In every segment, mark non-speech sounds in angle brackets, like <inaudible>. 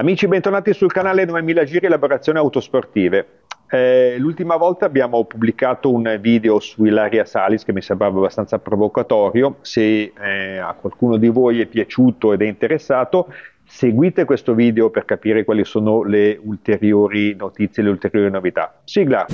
Amici, bentornati sul canale 9000 Giri Elaborazione Autosportive. Eh, l'ultima volta abbiamo pubblicato un video su Ilaria Salis che mi sembrava abbastanza provocatorio. Se eh, a qualcuno di voi è piaciuto ed è interessato, seguite questo video per capire quali sono le ulteriori notizie, le ulteriori novità. Sigla!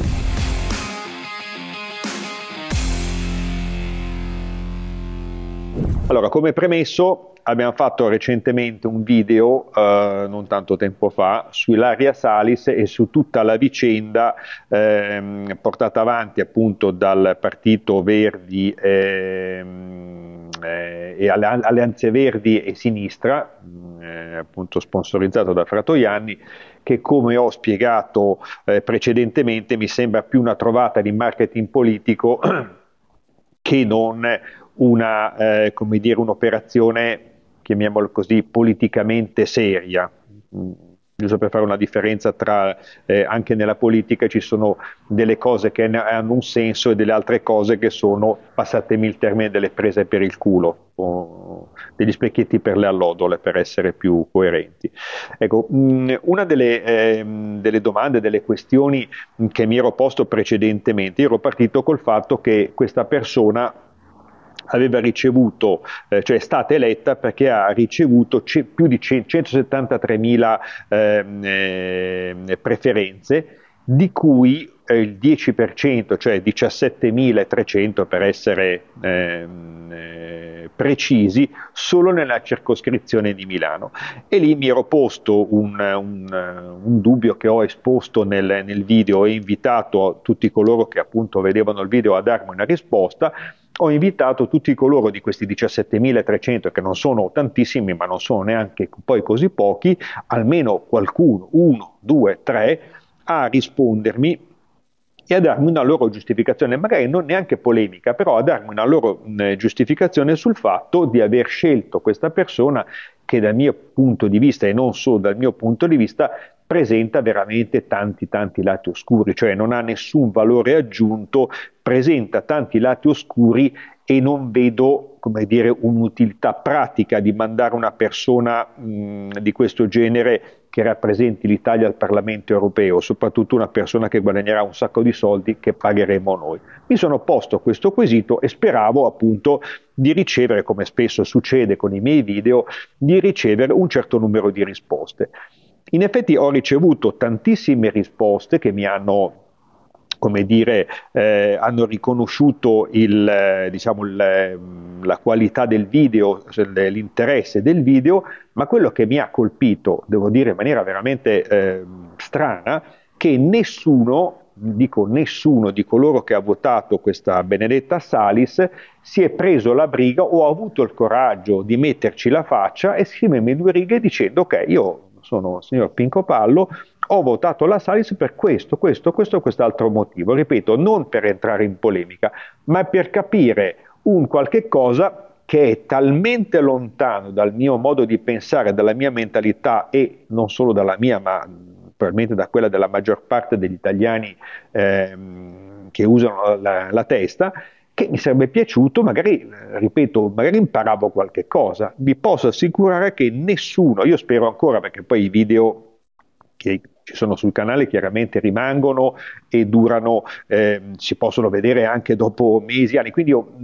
Allora, come premesso, abbiamo fatto recentemente un video, eh, non tanto tempo fa, su Ilaria Salis e su tutta la vicenda eh, portata avanti appunto dal Partito Verdi ehm, eh, e Alleanze Verdi e Sinistra, mm, eh, appunto sponsorizzato da Fratoianni, che come ho spiegato eh, precedentemente mi sembra più una trovata di marketing politico <clears throat> che non una, eh, come dire, un'operazione, chiamiamolo così, politicamente seria. Mm, giusto per fare una differenza tra eh, anche nella politica ci sono delle cose che hanno un senso e delle altre cose che sono, passatemi il termine, delle prese per il culo, o degli specchietti per le allodole, per essere più coerenti. Ecco, mh, mm, una delle, eh, delle domande, delle questioni che mi ero posto precedentemente, ero partito col fatto che questa persona aveva ricevuto, eh, cioè è stata eletta perché ha ricevuto c- più di c- 173.000 ehm, eh, preferenze, di cui eh, il 10%, cioè 17.300 per essere ehm, eh, precisi, solo nella circoscrizione di Milano. E lì mi ero posto un, un, un dubbio che ho esposto nel, nel video e invitato tutti coloro che appunto vedevano il video a darmi una risposta ho invitato tutti coloro di questi 17.300 che non sono tantissimi ma non sono neanche poi così pochi, almeno qualcuno, uno, due, tre, a rispondermi e a darmi una loro giustificazione, magari non neanche polemica, però a darmi una loro mh, giustificazione sul fatto di aver scelto questa persona che dal mio punto di vista e non solo dal mio punto di vista presenta veramente tanti tanti lati oscuri, cioè non ha nessun valore aggiunto, presenta tanti lati oscuri e non vedo come dire, un'utilità pratica di mandare una persona mh, mm, di questo genere che rappresenti l'Italia al Parlamento europeo, soprattutto una persona che guadagnerà un sacco di soldi che pagheremo noi. Mi sono posto questo quesito e speravo appunto di ricevere, come spesso succede con i miei video, di ricevere un certo numero di risposte. In effetti ho ricevuto tantissime risposte che mi hanno come dire, eh, hanno riconosciuto il, eh, diciamo, il, mm, la qualità del video, cioè l'interesse del video, ma quello che mi ha colpito, devo dire in maniera veramente eh, strana, che nessuno, dico nessuno di coloro che ha votato questa benedetta Salis, si è preso la briga o ha avuto il coraggio di metterci la faccia e scrivermi due righe dicendo ok, io sono il signor Pinco Pallo, ho votato la Salis per questo, questo, questo e quest'altro motivo. Ripeto, non per entrare in polemica, ma per capire un qualche cosa che è talmente lontano dal mio modo di pensare, dalla mia mentalità e non solo dalla mia, ma probabilmente da quella della maggior parte degli italiani eh, che usano la, la testa, che mi sarebbe piaciuto, magari, ripeto, magari imparavo qualche cosa. Vi posso assicurare che nessuno, io spero ancora perché poi i video che ci sono sul canale chiaramente rimangono e durano, eh, si possono vedere anche dopo mesi, anni. Quindi io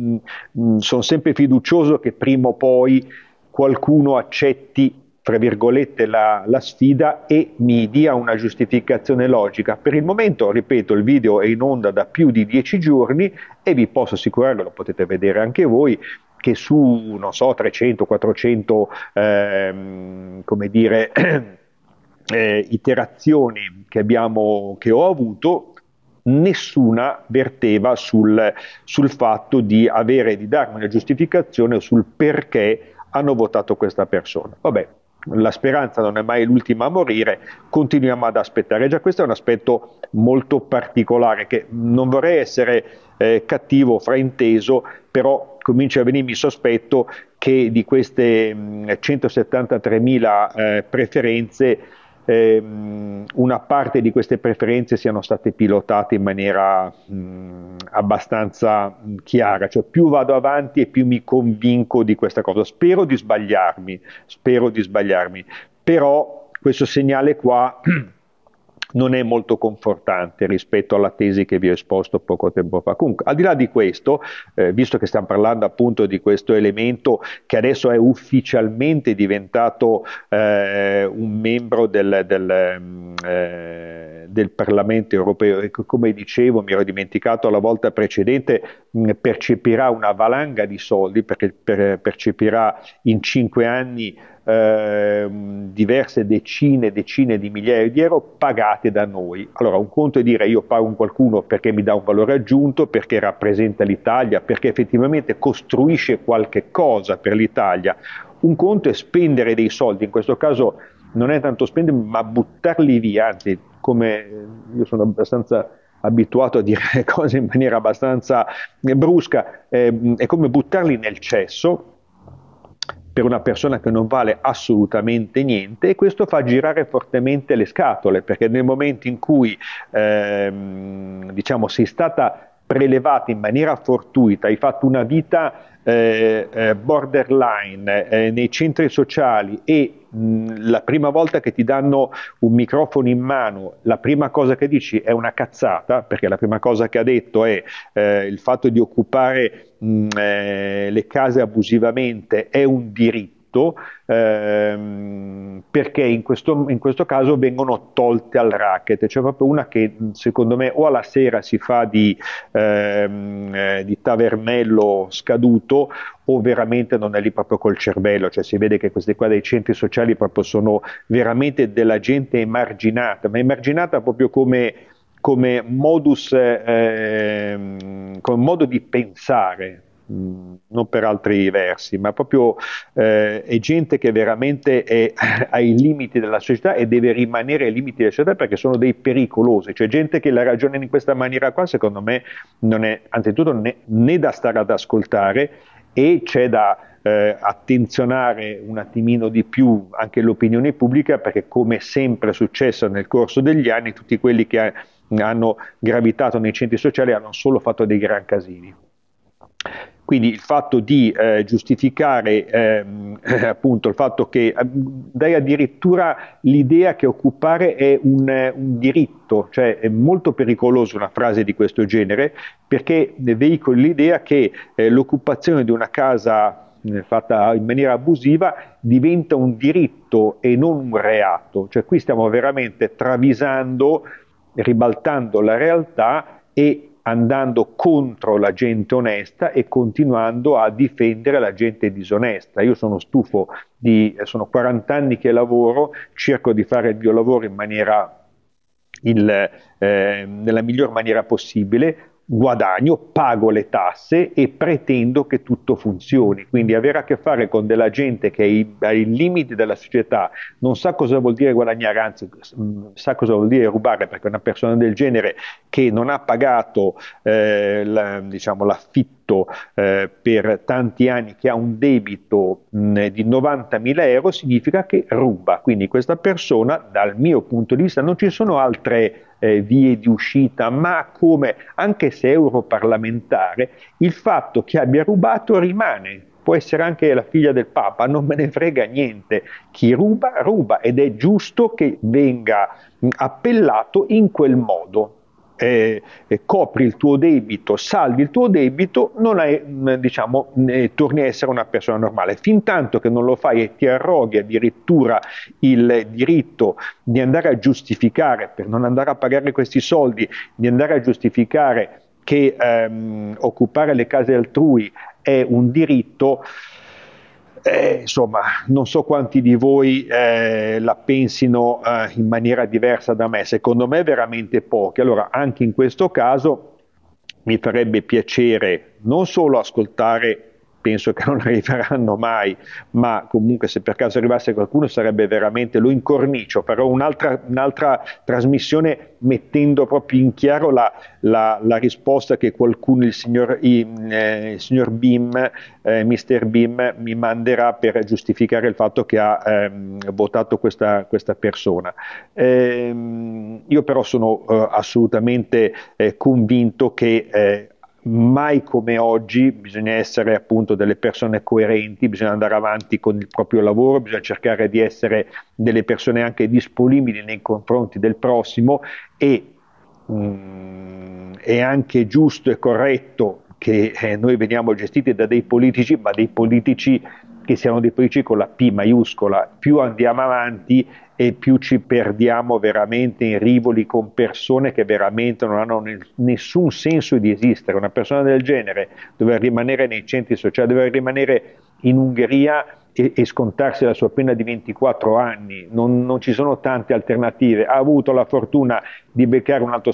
sono sempre fiducioso che prima o poi qualcuno accetti tra virgolette la, la, sfida e mi dia una giustificazione logica. Per il momento, ripeto, il video è in onda da più di dieci giorni e vi posso assicurare, lo potete vedere anche voi, che su, non so, 300-400, ehm, come dire... <clears throat> eh, iterazioni che, abbiamo, che ho avuto nessuna verteva sul, sul, fatto di avere, di darmi una giustificazione sul perché hanno votato questa persona. Vabbè, la speranza non è mai l'ultima a morire, continuiamo ad aspettare. Già questo è un aspetto molto particolare che non vorrei essere eh, cattivo, frainteso, però comincia a venirmi sospetto che di queste 173.000 mm, eh, preferenze ehm, una parte di queste preferenze siano state pilotate in maniera mh, mm, abbastanza mm, chiara, cioè più vado avanti e più mi convinco di questa cosa. Spero di sbagliarmi, spero di sbagliarmi, però questo segnale qua <clears throat> non è molto confortante rispetto alla tesi che vi ho esposto poco tempo fa. Comunque, al di là di questo, eh, visto che stiamo parlando appunto di questo elemento che adesso è ufficialmente diventato eh, un membro del, del mm, eh, del Parlamento europeo e ecco, come dicevo, mi ero dimenticato la volta precedente, mh, mm, percepirà una valanga di soldi perché per, percepirà in cinque anni eh, diverse decine e decine di migliaia di euro pagate da noi. Allora un conto è dire io pago un qualcuno perché mi dà un valore aggiunto, perché rappresenta l'Italia, perché effettivamente costruisce qualche cosa per l'Italia. Un conto è spendere dei soldi, in questo caso non è tanto spendere, ma buttarli via, anzi come eh, io sono abbastanza abituato a dire le cose in maniera abbastanza eh, brusca, eh, è come buttarli nel cesso per una persona che non vale assolutamente niente e questo fa girare fortemente le scatole perché nel momento in cui eh, diciamo sei stata prelevata in maniera fortuita, hai fatto una vita eh, eh, borderline eh, nei centri sociali e mh, la prima volta che ti danno un microfono in mano, la prima cosa che dici è una cazzata, perché la prima cosa che ha detto è eh, il fatto di occupare mh, eh, le case abusivamente è un diritto diritto ehm, perché in questo, in questo, caso vengono tolte al racket. C'è proprio una che secondo me o alla sera si fa di, ehm, eh, di tavernello scaduto o veramente non è lì proprio col cervello, cioè si vede che queste qua dei centri sociali proprio sono veramente della gente emarginata, ma emarginata proprio come come modus, eh, ehm, come modo di pensare, Mm, non per altri versi, ma proprio eh, è gente che veramente è <laughs> ai limiti della società e deve rimanere ai limiti della società perché sono dei pericolosi, cioè gente che la ragiona in questa maniera qua secondo me non è anzitutto né, né da stare ad ascoltare e c'è da eh, attenzionare un attimino di più anche l'opinione pubblica perché come sempre è successo nel corso degli anni tutti quelli che ha, eh, hanno gravitato nei centri sociali hanno solo fatto dei gran casini. Quindi il fatto di eh, giustificare ehm, <laughs> appunto il fatto che ehm, dai addirittura l'idea che occupare è un, un diritto, cioè è molto pericolosa una frase di questo genere perché veicola l'idea che eh, l'occupazione di una casa eh, fatta in maniera abusiva diventa un diritto e non un reato. Cioè qui stiamo veramente travisando, ribaltando la realtà e andando contro la gente onesta e continuando a difendere la gente disonesta. Io sono stufo di, sono 40 anni che lavoro, cerco di fare il mio lavoro in maniera il, eh, nella miglior maniera possibile, guadagno, pago le tasse e pretendo che tutto funzioni. Quindi avere a che fare con della gente che è ai limiti della società non sa cosa vuol dire guadagnare, anzi mm, sa cosa vuol dire rubare, perché una persona del genere che non ha pagato eh, la, diciamo, l'affitto dovuto eh, per tanti anni che ha un debito mh, di 90.000 euro significa che ruba. Quindi questa persona, dal mio punto di vista, non ci sono altre eh, vie di uscita, ma come, anche se europarlamentare, il fatto che abbia rubato rimane può essere anche la figlia del Papa, non me ne frega niente. Chi ruba, ruba ed è giusto che venga appellato in quel modo eh, copri il tuo debito, salvi il tuo debito, non hai, mm, diciamo, torni a essere una persona normale. Fin tanto che non lo fai e ti arroghi addirittura il diritto di andare a giustificare, per non andare a pagare questi soldi, di andare a giustificare che ehm, occupare le case altrui è un diritto, eh, insomma, non so quanti di voi eh, la pensino eh, in maniera diversa da me, secondo me veramente pochi. Allora, anche in questo caso mi farebbe piacere non solo ascoltare penso che non <laughs> arriveranno mai, ma comunque se per caso arrivasse qualcuno sarebbe veramente, lo incornicio, però un'altra, un'altra trasmissione mettendo proprio in chiaro la, la, la risposta che qualcuno, il signor, eh, il signor Bim, eh, Mr. Bim, mi manderà per giustificare il fatto che ha ehm, votato questa, questa persona. Eh, io però sono eh, assolutamente eh, convinto che eh, mai come oggi bisogna essere appunto delle persone coerenti, bisogna andare avanti con il proprio lavoro, bisogna cercare di essere delle persone anche disponibili nei confronti del prossimo e mh, mm, è anche giusto e corretto che eh, noi veniamo gestiti da dei politici, ma dei politici che siamo deprici con la P maiuscola, più andiamo avanti e più ci perdiamo veramente in rivoli con persone che veramente non hanno nessun senso di esistere. Una persona del genere dover rimanere nei centri sociali, cioè dover rimanere in Ungheria e, e, scontarsi la sua pena di 24 anni, non, non ci sono tante alternative. Ha avuto la fortuna di beccare un altro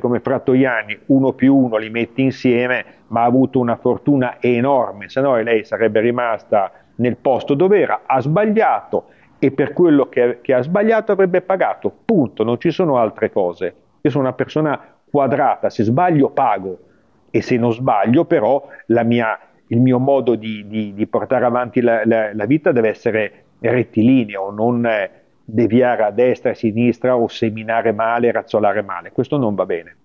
come Frattoiani, uno più uno li metti insieme, ma ha avuto una fortuna enorme, se no lei sarebbe rimasta nel posto dove era, ha sbagliato e per quello che, che ha sbagliato avrebbe pagato, punto, non ci sono altre cose. Io sono una persona quadrata, se sbaglio pago e se non sbaglio però mia, il mio modo di, di, di portare avanti la, la, la, vita deve essere rettilineo, non... Eh, deviare a destra e a sinistra o seminare male, razzolare male. Questo non va bene.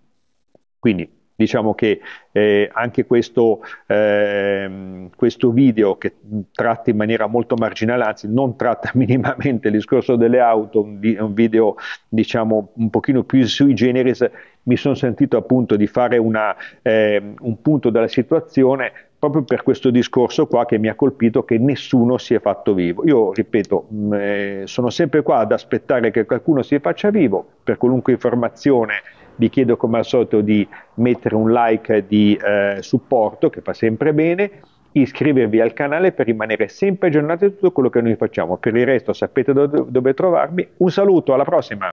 Quindi diciamo che eh, anche questo, eh, questo, video che tratta in maniera molto marginale, anzi non tratta <laughs> minimamente il discorso delle auto, un, un video diciamo un pochino più sui generis, mi sono sentito appunto di fare una, eh, un punto della situazione proprio per questo discorso qua che mi ha colpito che nessuno si è fatto vivo. Io ripeto, mh, mm, eh, sono sempre qua ad aspettare che qualcuno si faccia vivo, per qualunque informazione vi chiedo come al solito di mettere un like di eh, supporto che fa sempre bene, iscrivervi al canale per rimanere sempre aggiornati su tutto quello che noi facciamo. Per il resto sapete do- dove trovarmi, un saluto, alla prossima!